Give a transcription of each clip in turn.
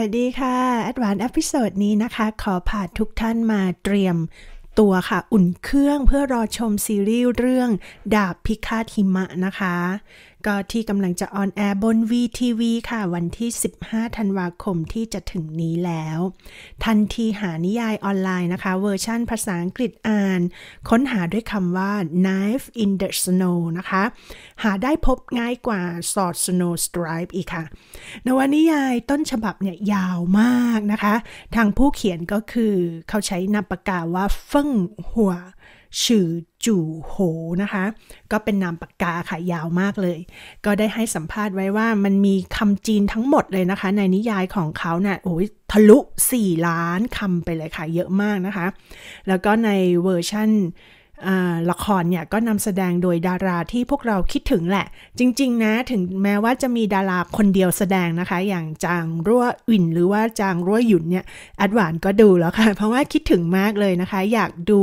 วัสดีค่ะแอดวานอพิโซดนี้นะคะ ขอพาทุกท่านมาเตรียมตัวค่ะอุ่นเครื่องเพื่อรอชมซีรีส์เรื่องดาบพิฆาตหิมะนะคะก็ที่กำลังจะออนแอร์บน VTV ค่ะ วันที่ 15 ธันวาคมที่จะถึงนี้แล้ว ทันทีหานิยายออนไลน์นะคะเวอร์ชั่นภาษาอังกฤษอ่านค้นหาด้วยคำว่า knife in the snow นะคะ หาได้พบง่ายกว่า sword snow stripe อีกค่ะ นวนิยายต้นฉบับเนี่ยยาวมากนะคะ ทางผู้เขียนก็คือเขาใช้นามปากกาว่าเฟิ่งหัวชื่อจู่โหนะคะ ก็เป็นนามปากกาค่ะยาวมากเลย ก็ได้ให้สัมภาษณ์ไว้ว่ามันมีคำจีนทั้งหมดเลยนะคะ ในนิยายของเขาเนะ่ยโอ้ยทะลุ 4 ล้านคำไปเลยค่ะ เยอะมากนะคะ แล้วก็ในเวอร์ชั่นละครเนี่ยก็นำแสดงโดยดาราที่พวกเราคิดถึงแหละ จริงๆนะถึงแม้ว่าจะมีดาราคนเดียวแสดงนะคะ อย่างจางรั่วอินหรือว่าจางรั่วหยุนเนี่ยแอดวานก็ดูแล้วค่ะ เพราะว่าคิดถึงมากเลยนะคะ อยากดู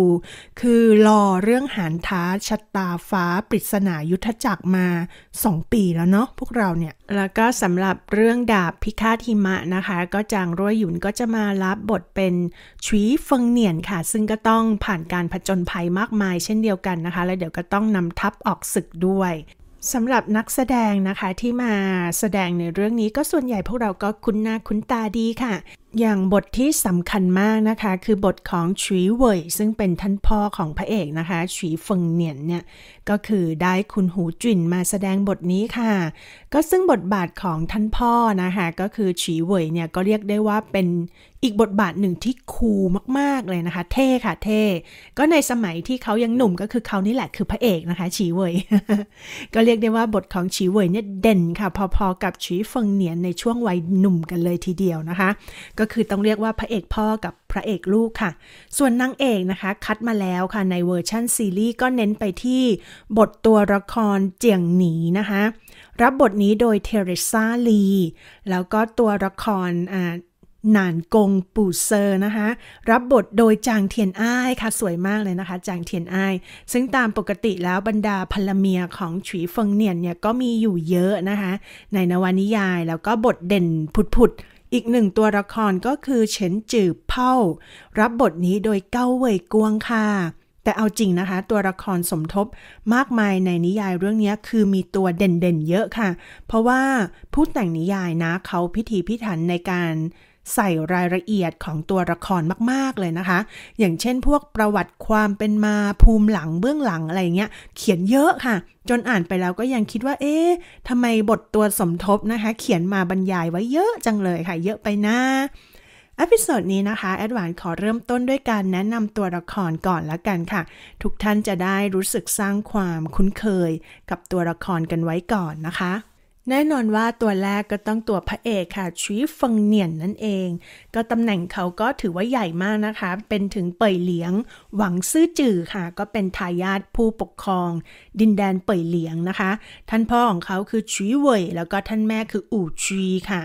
คือรอเรื่องหานท้าชะตาฟ้าปริศนายุทธจักรมา 2 ปีแล้วเนาะพวกเราเนี่ย แล้วก็สำหรับเรื่องดาบพิฆาตหิมะนะคะ ก็จางรั่วหยุนก็จะมารับบทเป็นชีฟงเนียนค่ะ ซึ่งก็ต้องผ่านการผจญภัยมากมายายเช่นเดียวกันนะคะและเดี๋ยวก็ต้องนำทัพออกศึกด้วยสำหรับนักแสดงนะคะที่มาแสดงในเรื่องนี้ก็ส่วนใหญ่พวกเราก็คุ้นหน้าคุ้นตาดีค่ะอย่างบทที่สำคัญมากนะคะคือบทของฉีเวย ซึ่งเป็นท่านพ่อของพระเอกนะคะ ฉีเฟิงเนียนเนี่ย ก็คือได้คุณหูจินมาแสดงบทนี้ค่ะ ก็ซึ่งบทบาทของท่านพ่อนะคะก็คือฉีเวยเนี่ยก็เรียกได้ว่าเป็นอีกบทบาทหนึ่งที่คูลมากๆเลยนะคะ เท่ค่ะ เท่ก็ในสมัยที่เขายังหนุ่มก็คือเขานี่แหละคือพระเอกนะคะฉีเวยก็เรียกได้ว่าบทของฉีเวยเนี่ยเด่นค่ะ พอๆกับฉีเฟิงเนียนในช่วงวัยหนุ่มกันเลยทีเดียวนะคะก็คือต้องเรียกว่าพระเอกพ่อกับพระเอกลูกค่ะ ส่วนนางเอกนะคะคัดมาแล้วค่ะในเวอร์ชั่นซีรีส์ก็เน้นไปที่บทตัวละครเจียงหนีนะคะรับบทนี้โดยเทเรซาลี แล้วก็ตัวละครอ่าหนานกงปู่เซอร์นะคะรับบทโดยจางเทียนอ้ายค่ะสวยมากเลยนะคะ จางเทียนอ้ายซึ่งตามปกติแล้วบรรดาพลเมียของฉีเฟิงเนียนเนี่ยก็มีอยู่เยอะนะคะในนวนิยาย แล้วก็บทเด่นผุดๆอีกหนึ่งตัวละครก็คือเฉินจือเผ่า รับบทนี้โดยเก้าเว่ยกวงค่ะ แต่เอาจริงนะคะ ตัวละครสมทบมากมายในนิยายเรื่องนี้คือมีตัวเด่นๆเยอะค่ะ เพราะว่าผู้แต่งนิยายนะเขาพิถีพิถันในการใส่รายละเอียดของตัวละครมาก ๆ เลยนะคะ อย่างเช่นพวกประวัติความเป็นมาภูมิหลังเบื้องหลังอะไรเงี้ย เขียนเยอะค่ะ จนอ่านไปแล้วก็ยังคิดว่า เอ๊ะทำไมบทตัวสมทบนะคะ เขียนมาบรรยายไว้เยอะจังเลยค่ะ เยอะไปนะอพิโซดนี้นะคะแอดวานขอเริ่มต้นด้วยการแนะนำตัวละครก่อนละกันค่ะ ทุกท่านจะได้รู้สึกสร้างความคุ้นเคยกับตัวละครกันไว้ก่อนนะคะแน่นอนว่าตัวแรกก็ต้องตัวพระเอกค่ะชีฟังเนียนนั่นเอง ก็ตำแหน่งเขาก็ถือว่าใหญ่มากนะคะ เป็นถึงเป่ยเหลียง หวังซื่อจื่อค่ะ ก็เป็นทายาทผู้ปกครอง ดินแดนเป่ยเหลียงนะคะ ท่านพ่อของเขาคือชีเว่ย แล้วก็ท่านแม่คืออู่ชีค่ะ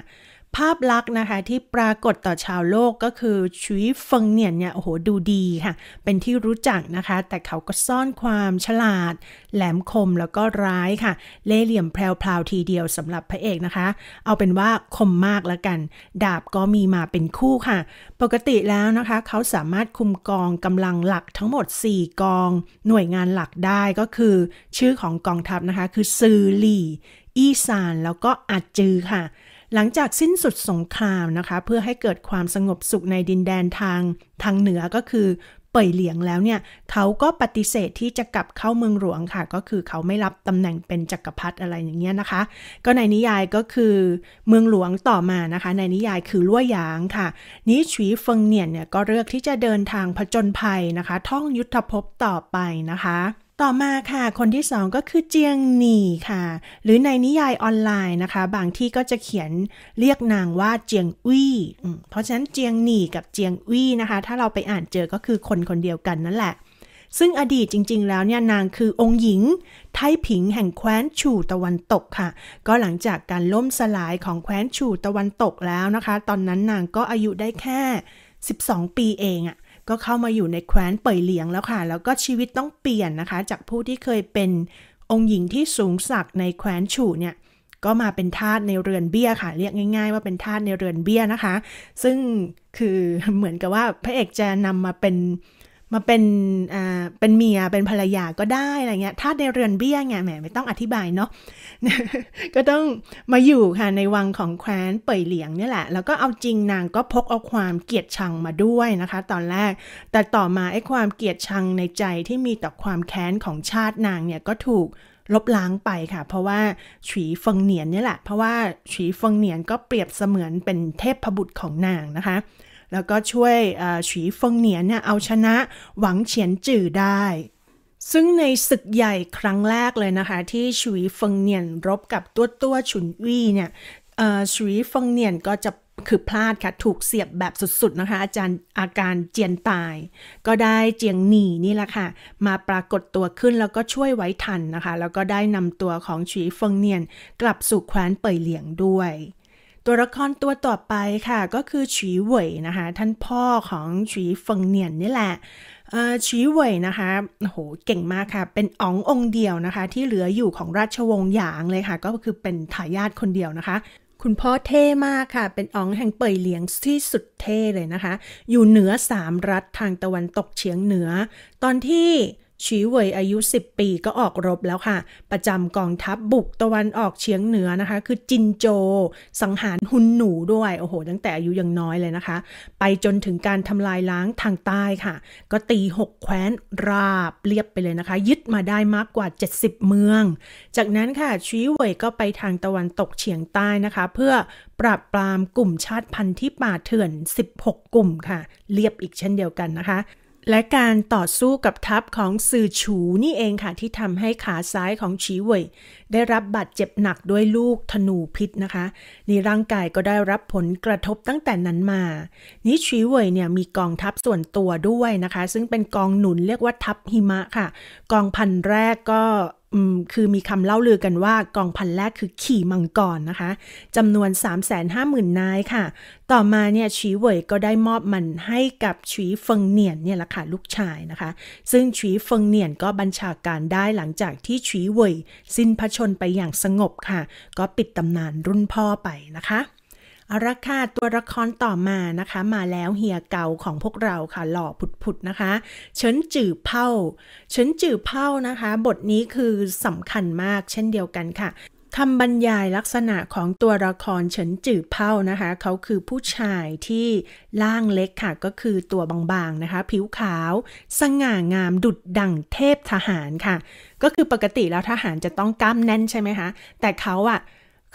ภาพลักษณ์นะคะที่ปรากฏต่อชาวโลกก็คือชุยเฟิงเนี่ยเนี่ยโอ้โหดูดีค่ะ เป็นที่รู้จักนะคะ แต่เขาก็ซ่อนความฉลาด แหลมคมแล้วก็ร้ายค่ะ เล่เหลี่ยมแพรวๆทีเดียวสำหรับพระเอกนะคะ เอาเป็นว่าคมมากแล้วกัน ดาบก็มีมาเป็นคู่ค่ะ ปกติแล้วนะคะ เขาสามารถคุมกองกำลังหลักทั้งหมด 4 กองหน่วยงานหลักได้ก็คือชื่อของกองทัพนะคะ คือซือหลี่ อีซาน แล้วก็อาจือค่ะหลังจากสิ้นสุดสงครามนะคะ เพื่อให้เกิดความสงบสุขในดินแดนทางทางเหนือก็คือเป่ยเหลียงแล้วเนี่ยเขาก็ปฏิเสธที่จะกลับเข้าเมืองหลวงค่ะ ก็คือเขาไม่รับตำแหน่งเป็นจักรพรรดิอะไรอย่างเงี้ยนะคะ ก็ในนิยายก็คือเมืองหลวงต่อมานะคะ ในนิยายคือลั่วยางค่ะนี้ฉวีเฟิงเนียนเนี่ยก็เลือกที่จะเดินทางผจญภัยนะคะ ท่องยุทธภพต่อไปนะคะต่อมาค่ะคนที่สองก็คือเจียงหนีค่ะหรือในนิยายออนไลน์นะคะ บางที่ก็จะเขียนเรียกนางว่าเจียงอี้เพราะฉะนั้นเจียงหนีกับเจียงอี้นะคะ ถ้าเราไปอ่านเจอก็คือคนคนเดียวกันนั่นแหละ ซึ่งอดีตจริง ๆ แล้วเนี่ยนางคือองค์หญิงไทผิงแห่งแคว้นฉู่ตะวันตกค่ะ ก็หลังจากการล่มสลายของแคว้นฉู่ตะวันตกแล้วนะคะ ตอนนั้นนางก็อายุได้แค่ 12 ปีเองอะ่ะก็เข้ามาอยู่ในแคว้นเป่ยเหลียงแล้วค่ะ แล้วก็ชีวิตต้องเปลี่ยนนะคะ จากผู้ที่เคยเป็นองค์หญิงที่สูงศักดิ์ในแคว้นฉู่เนี่ย ก็มาเป็นทาสในเรือนเบี้ยค่ะ เรียกง่ายๆ ว่าเป็นทาสในเรือนเบี้ยนะคะ ซึ่งคือเหมือนกับว่า พระเอกจะนำมาเป็นมาเป็นอ่าเป็นเมียเป็นภรรยาก็ได้อะไรเงี้ยถ้าในเรือนเบี้ยไงแหมไม่ต้องอธิบายเนาะก็ต้องมาอยู่ค่ะในวังของแคว้นเป่ยเหลียงเนี่ยแหละแล้วก็เอาจริงนางก็พกเอาความเกลียดชังมาด้วยนะคะ ตอนแรก แต่ต่อมาไอ้ความเกลียดชังในใจที่มีต่อความแค้นของชาตินางเนี่ยก็ถูกลบล้างไปค่ะ เพราะว่าฉีฟงเหนียนนี่แหละเพราะว่าฉีฟงเหนียนก็เปรียบเสมือนเป็นเทพบุตรของนางนะคะแล้วก็ช่วยฉีฟงเหนียนเนี่ยเอาชนะหวังเฉียนจื่อได้ ซึ่งในศึกใหญ่ครั้งแรกเลยนะคะ ที่ฉวีฟงเนียนรบกับตัวตัวฉุนวี่เนี่ยฉวีฟงเนียนก็จะคือพลาดค่ะถูกเสียบแบบสุดๆนะคะอาจารย์อาการเจียนตาย ก็ได้เจียงหนีนี่แหละค่ะ มาปรากฏตัวขึ้นแล้วก็ช่วยไว้ทันนะคะแล้วก็ได้นำตัวของชีเฟิงเนียนกลับสู่แคว้นเป่ยเหลียงด้วยตัวละครตัวต่อไปค่ะก็คือฉีเหวยนะคะท่านพ่อของฉีฟงเนียนนี่แหละฉีเหวยนะคะโหเก่งมากค่ะ เป็นอ๋ององเดียวนะคะ ที่เหลืออยู่ของราชวงศ์หยางเลยค่ะ ก็คือเป็นทายาทคนเดียวนะคะ คุณพ่อเท่มากค่ะเป็นอ๋องแห่งเป่ยเหลียงที่สุดเท่เลยนะคะ อยู่เหนือสามรัฐทางตะวันตกเฉียงเหนือ ตอนที่ชีเวยอายุ 10 ปีก็ออกรบแล้วค่ะ ประจำกองทัพบบุกตะวันออกเฉียงเหนือนะคะ คือจินโจ สังหารหุนหนูด้วย โอ้โห ตั้งแต่อายุยังน้อยเลยนะคะ ไปจนถึงการทำลายล้างทางใต้ค่ะ ก็ตีหกแคว้นราบเรียบไปเลยนะคะ ยึดมาได้มากกว่า 70 เมือง จากนั้นค่ะชีเวยก็ไปทางตะวันตกเฉียงใต้นะคะ เพื่อปราบปรามกลุ่มชาติพันธุ์ที่ป่าเถื่อน16 กลุ่มค่ะเรียบอีกเช่นเดียวกันนะคะและการต่อสู้กับทัพของสื่อฉูนี่เองค่ะที่ทำให้ขาซ้ายของฉีเว่ยได้รับบาดเจ็บหนักด้วยลูกธนูพิษนะคะนี่ร่างกายก็ได้รับผลกระทบตั้งแต่นั้นมา นี่ฉีเว่ยเนี่ยมีกองทัพส่วนตัวด้วยนะคะ ซึ่งเป็นกองหนุนเรียกว่าทัพหิมะค่ะ กองพันแรกก็คือมีคำเล่าลือกันว่ากองพันแรกคือขี่มังกรนะคะจำนวน 350,000 นายค่ะ ต่อมาเนี่ยชีเวยก็ได้มอบมันให้กับชีเฟิงเนียนเนี่ยละค่ะลูกชายนะคะ ซึ่งชีเฟิงเนียนก็บัญชาการได้หลังจากที่ชีเวย สิ้นพระชนไปอย่างสงบค่ะ ก็ปิดตำนานรุ่นพ่อไปนะคะอาราคาตัวละครต่อมานะคะ มาแล้วเฮียเกาของพวกเราค่ะ หล่อผุดๆนะคะเฉินจื่อเผ่าเฉินจื่อเผ่านะคะ บทนี้คือสำคัญมากเช่นเดียวกันค่ะคำบรรยายลักษณะของตัวละครเฉินจื่อเผ่านะคะ เขาคือผู้ชายที่ ล่างเล็กค่ะ ก็คือตัวบางๆนะคะ ผิวขาว สง่างาม ดุดดั่งเทพทหารค่ะ ก็คือปกติแล้วทหารจะต้องกล้ามแน่นใช่ไหมคะ แต่เขาอะ่ะ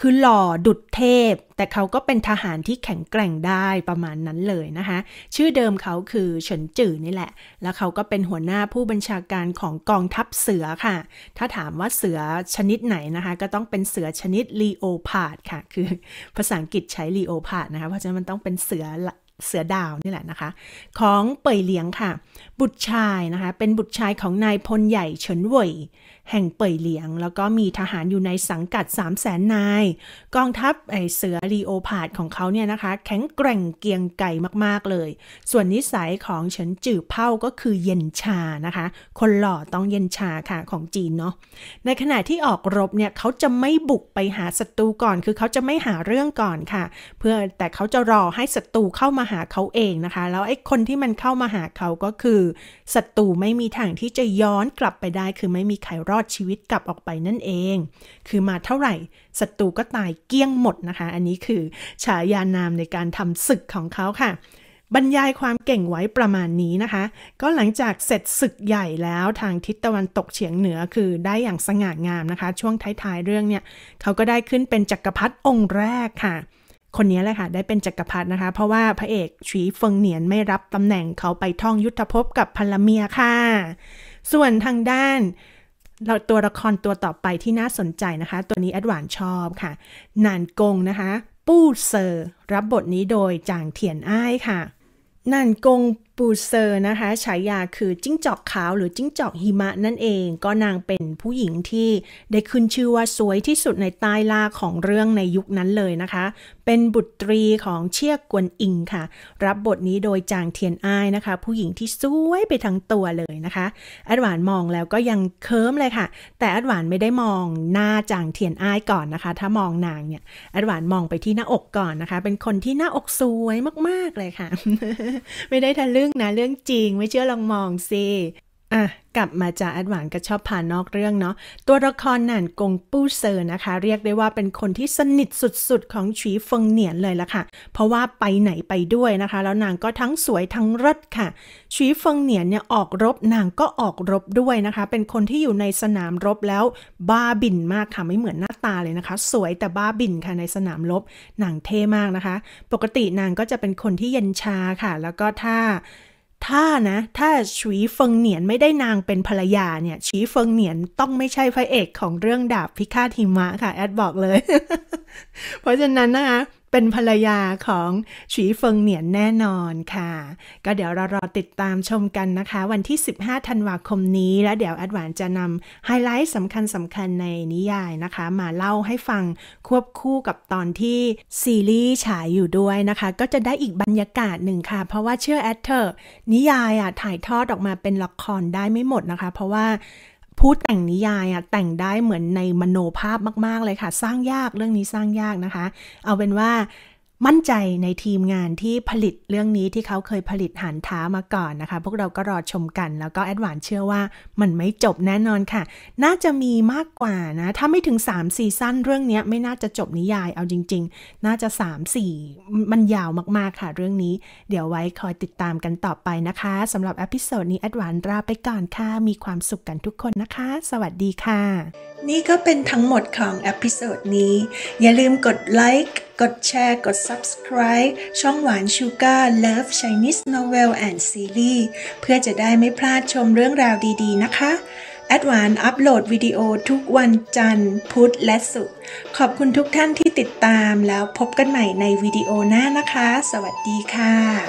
คือหล่อดุดเทพ แต่เขาก็เป็นทหารที่แข็งแกร่งได้ประมาณนั้นเลยนะคะ ชื่อเดิมเขาคือเฉินจื่อนี่แหละ แล้วเขาก็เป็นหัวหน้าผู้บัญชาการของกองทัพเสือค่ะ ถ้าถามว่าเสือชนิดไหนนะคะ ก็ต้องเป็นเสือชนิดลีโอพาดค่ะคือภาษาอังกฤษใช้ลีโอพาดนะคะเพราะฉะนั้นมันต้องเป็นเสือเสือดาวนี่แหละนะคะ ของเป่ยเหลียงค่ะ บุตรชายนะคะ เป็นบุตรชายของนายพลใหญ่เฉินเว่ยแห่งเป่ยเหลียง แล้วก็มีทหารอยู่ในสังกัด 3 0 0แสนนาย กองทัพไอเสือรีโอพาดของเขาเนี่ยนะคะ แข็งแกร่งเกียงไก่มากๆเลย ส่วนนิสัยของเฉินจื่อเผ่าก็คือเย็นชานะคะ คนหล่อต้องเย็นชาค่ะของจีนเนาะในขณะที่ออกรบเนี่ยเขาจะไม่บุกไปหาศัตรูก่อนคือเขาจะไม่หาเรื่องก่อนค่ะ เพื่อแต่เขาจะรอให้ศัตรูเข้ามาหาเขาเองนะคะแล้วไอ้คนที่มันเข้ามาหาเขาก็คือศัตรูไม่มีทางที่จะย้อนกลับไปได้ คือไม่มีใครรอดอดชีวิตกลับออกไปนั่นเอง คือมาเท่าไหร่ศัตรูก็ตายเกี้ยงหมดนะคะ อันนี้คือฉายานามในการทำศึกของเขาค่ะ บรรยายความเก่งไว้ประมาณนี้นะคะ ก็หลังจากเสร็จศึกใหญ่แล้วทางทิศตะวันตกเฉียงเหนือคือได้อย่างสง่างามนะคะ ช่วงท้ายๆเรื่องเนี่ย เขาก็ได้ขึ้นเป็นจักรพรรดิองค์แรกค่ะ คนนี้แหละค่ะได้เป็นจักรพรรดินะคะ เพราะว่าพระเอกชีเฟิงเหนียนไม่รับตำแหน่งเขาไปท่องยุทธภพกับพลเมียค่ะ ส่วนทางด้านเราตัวละครตัวต่อไปที่น่าสนใจนะคะ ตัวนี้แอดวานชอบค่ะนานกงนะคะปู้เซอร์รับบทนี้โดยจางเทียนอ้ายค่ะนานกงปูเซอร์นะคะ ฉายาคือจิ้งจอกขาวหรือจิ้งจอกหิมะนั่นเอง ก็นางเป็นผู้หญิงที่ได้ขึ้นชื่อว่าสวยที่สุดในใต้ล่าของเรื่องในยุคนั้นเลยนะคะ เป็นบุตรีของเชี่ยกวนอิงค่ะ รับบทนี้โดยจางเทียนอ้ายนะคะ ผู้หญิงที่สวยไปทั้งตัวเลยนะคะแอดหวานมองแล้วก็ยังเคิมเลยค่ะ แต่แอดหวานไม่ได้มองหน้าจางเทียนอ้ายก่อนนะคะ ถ้ามองนางเนี่ยแอดหวานมองไปที่หน้าอกก่อนนะคะ เป็นคนที่หน้าอกสวยมากๆเลยค่ะ ไม่ได้ทะลึ่งนะเรื่องจริงไม่เชื่อลองมองสิอ่ะกลับมาจากแอดวานก็ชอบผ่านนอกเรื่องเนาะ ตัวละครหนานกงปู้เซอร์นะคะ เรียกได้ว่าเป็นคนที่สนิทสุดๆ ของฉีฟงเหนียนเลยละค่ะ เพราะว่าไปไหนไปด้วยนะคะ แล้วนางก็ทั้งสวยทั้งรสค่ะฉีฟงเหนียนเนี่ยออกรบนางก็ออกรบด้วยนะคะ เป็นคนที่อยู่ในสนามรบแล้วบ้าบินมากค่ะ ไม่เหมือนหน้าตาเลยนะคะ สวยแต่บ้าบินค่ะในสนามรบนางเท่มากนะคะ ปกตินางก็จะเป็นคนที่เย็นชาค่ะ แล้วก็ถ้าถ้านะ ถ้าฉีเฟิงเหนียนไม่ได้นางเป็นภรรยาเนี่ยฉีเฟิงเหนียนต้องไม่ใช่พระเอกของเรื่องดาบพิฆาตหิมะค่ะแอดบอกเลย เพราะฉะนั้นนะคะเป็นภรรยาของฉีเฟิงเหนียนแน่นอนค่ะ ก็เดี๋ยวเรารอติดตามชมกันนะคะ วันที่ 15ธันวาคมนี้ แล้วเดี๋ยวแอดหวานจะนำไฮไลท์สำคัญสำคัญในนิยายนะคะ มาเล่าให้ฟังควบคู่กับตอนที่ซีรีส์ฉายอยู่ด้วยนะคะ ก็จะได้อีกบรรยากาศหนึ่งค่ะ เพราะว่าเชื่อแอดเธอ นิยายอ่ะ ถ่ายทอดออกมาเป็นละครได้ไม่หมดนะคะ เพราะว่าผู้แต่งนิยายอ่ะแต่งได้เหมือนในมโนภาพมากๆเลยค่ะ สร้างยากเรื่องนี้สร้างยากนะคะ เอาเป็นว่ามั่นใจในทีมงานที่ผลิตเรื่องนี้ที่เขาเคยผลิตหันท้ามาก่อนนะคะ พวกเราก็รอชมกัน แล้วก็แอดวานเชื่อว่า มันไม่จบแน่นอนค่ะ น่าจะมีมากกว่านะ ถ้าไม่ถึง3ซีซั่นเรื่องนี้ไม่น่าจะจบนิยายเอาจริง ๆ น่าจะ 3 4 มันยาวมากๆค่ะเรื่องนี้ เดี๋ยวไว้คอยติดตามกันต่อไปนะคะสำหรับอพิโซดนี้แอดวานลาไปก่อนค่ะมีความสุขกันทุกคนนะคะ สวัสดีค่ะนี่ก็เป็นทั้งหมดของอพิโซดนี้อย่าลืมกดไลค์กดแชร์ กด subscribe ช่องหวานชูการ์ Love Chinese Novel and Series เพื่อจะได้ไม่พลาดชมเรื่องราวดี ๆนะคะ แอดวานอัปโหลดวิดีโอทุกวันจันทร์พุธและศุกร์ขอบคุณทุกท่านที่ติดตามแล้วพบกันใหม่ในวิดีโอหน้านะคะ สวัสดีค่ะ